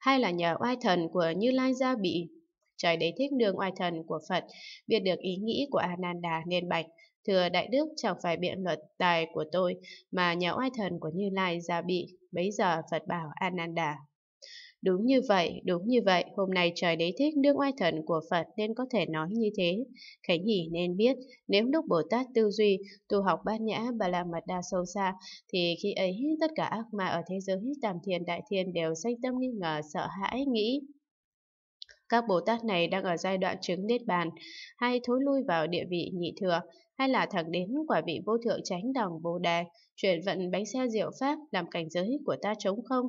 hay là nhờ oai thần của Như Lai gia bị. Trời đế thích nương oai thần của Phật, biết được ý nghĩ của Ananda nên bạch, thừa đại đức chẳng phải biện luật tài của tôi, mà nhờ oai thần của Như Lai gia bị. Bấy giờ Phật bảo Ananda, Đúng như vậy, đúng như vậy, hôm nay trời đế thích nương oai thần của Phật nên có thể nói như thế. Khánh nhỉ nên biết, nếu lúc Bồ Tát tư duy, tu học bát nhã và làm mật đa sâu xa, thì khi ấy tất cả ác ma ở thế giới tam thiên đại thiên đều sanh tâm nghi ngờ, sợ hãi, nghĩ các Bồ Tát này đang ở giai đoạn chứng Niết Bàn, hay thối lui vào địa vị nhị thừa, hay là thẳng đến quả vị vô thượng tránh đẳng Bồ Đề, chuyển vận bánh xe diệu pháp làm cảnh giới của ta trống không,